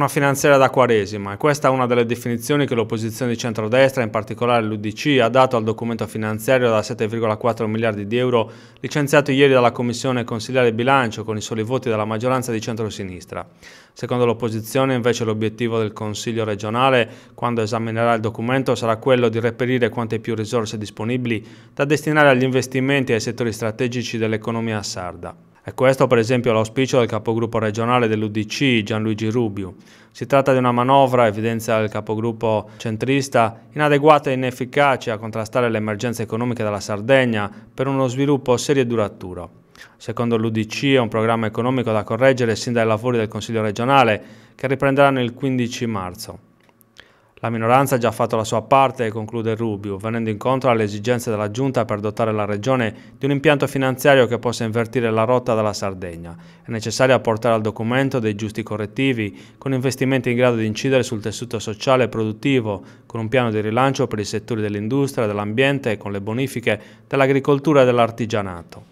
una finanziaria da quaresima e questa è una delle definizioni che l'opposizione di centrodestra, in particolare l'Udc, ha dato al documento finanziario da 7,4 miliardi di euro licenziato ieri dalla Commissione Consigliare Bilancio con i soli voti della maggioranza di centrosinistra. Secondo l'opposizione invece l'obiettivo del Consiglio regionale quando esaminerà il documento sarà quello di reperire quante più risorse disponibili da destinare agli investimenti e ai settori strategici dell'economia sarda. È questo per esempio l'auspicio del capogruppo regionale dell'Udc Gianluigi Rubio. Si tratta di una manovra, evidenzia il capogruppo centrista, inadeguata e inefficace a contrastare l'emergenza economica della Sardegna per uno sviluppo serio e duraturo. Secondo l'Udc è un programma economico da correggere sin dai lavori del Consiglio regionale che riprenderanno il 15 marzo. La minoranza ha già fatto la sua parte, conclude Rubio, venendo incontro alle esigenze della Giunta per dotare la Regione di un impianto finanziario che possa invertire la rotta dalla Sardegna. È necessario apportare al documento dei giusti correttivi, con investimenti in grado di incidere sul tessuto sociale e produttivo, con un piano di rilancio per i settori dell'industria, dell'ambiente e con le bonifiche dell'agricoltura e dell'artigianato.